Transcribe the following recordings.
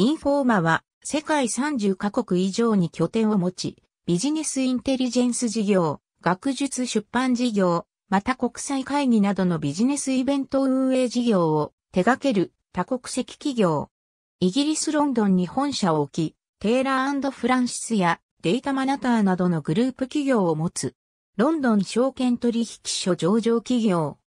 インフォーマは世界30カ国以上に拠点を持ち、ビジネスインテリジェンス事業、学術出版事業、また国際会議などのビジネスイベント運営事業を手掛ける多国籍企業。イギリスロンドンに本社を置き、テイラーフランシスやデータマナターなどのグループ企業を持つ、ロンドン証券取引所上場企業。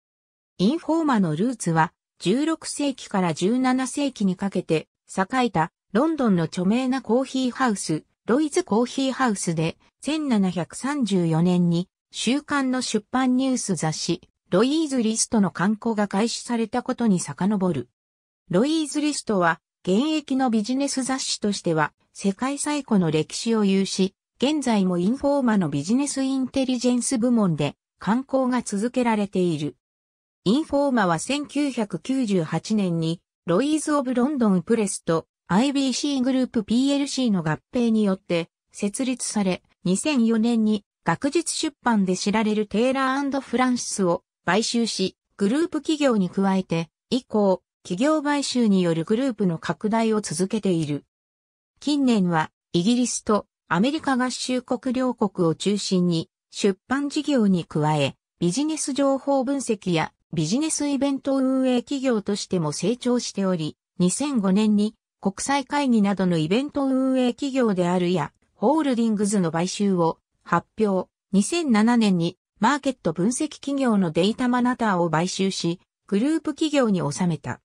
インフォーマのルーツは16世紀から17世紀にかけて栄えた、ロンドンの著名なコーヒーハウス、ロイズコーヒーハウスで、1734年に、週刊の出版ニュース雑誌、ロイーズリストの刊行が開始されたことに遡る。ロイーズリストは、現役のビジネス雑誌としては、世界最古の歴史を有し、現在もインフォーマのビジネスインテリジェンス部門で、刊行が続けられている。インフォーマは1998年にロイーズ・オブ・ロンドン・プレスと IBC グループ PLC の合併によって設立され、2004年に学術出版で知られるテイラーフランシスを買収し、グループ企業に加えて、以降、企業買収によるグループの拡大を続けている。近年は、イギリスとアメリカ合衆国両国を中心に、出版事業に加え、ビジネス情報分析やビジネスイベント運営企業としても成長しており、2005年に国際会議などのイベント運営企業であるや、ホールディングズの買収を発表。2007年にマーケット分析企業のデータマナターを買収し、グループ企業に収めた。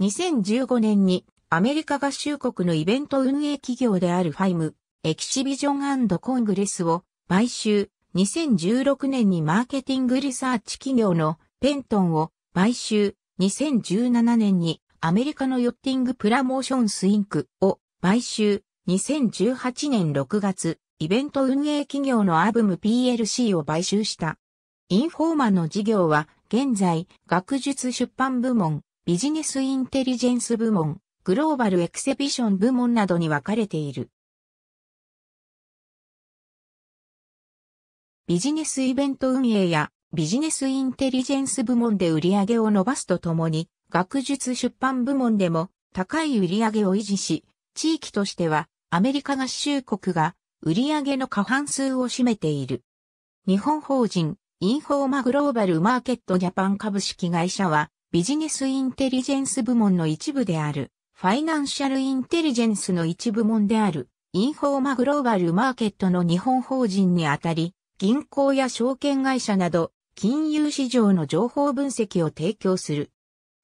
2015年にアメリカ合衆国のイベント運営企業であるファイム、エキシビジョンコングレスを買収。2016年にマーケティングリサーチ企業のペントンを買収、2017年にアメリカのヨッティングプラモーションスインクを買収、2018年6月、イベント運営企業のアブム PLC を買収した。インフォーマの事業は、現在、学術出版部門、ビジネスインテリジェンス部門、グローバルエクセビション部門などに分かれている。ビジネスイベント運営やビジネスインテリジェンス部門で売り上げを伸ばすとともに、学術出版部門でも高い売り上げを維持し、地域としてはアメリカ合衆国が売り上げの過半数を占めている。日本法人インフォーマグローバルマーケットジャパン株式会社はビジネスインテリジェンス部門の一部であるファイナンシャルインテリジェンスの一部門であるインフォーマグローバルマーケットの日本法人にあたり銀行や証券会社など金融市場の情報分析を提供する。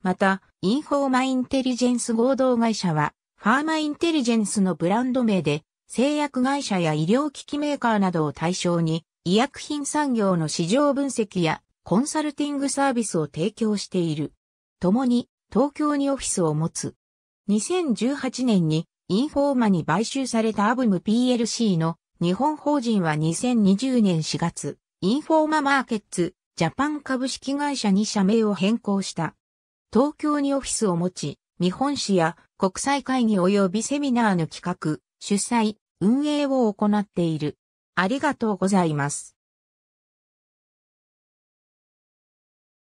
また、インフォーマインテリジェンス合同会社は、ファーマインテリジェンスのブランド名で、製薬会社や医療機器メーカーなどを対象に、医薬品産業の市場分析やコンサルティングサービスを提供している。共に、東京にオフィスを持つ。2018年に、インフォーマに買収されたアブム PLC の日本法人は2020年4月、インフォーママーケッツ、ジャパン株式会社に社名を変更した。東京にオフィスを持ち、日本史や国際会議及びセミナーの企画、主催、運営を行っている。ありがとうございます。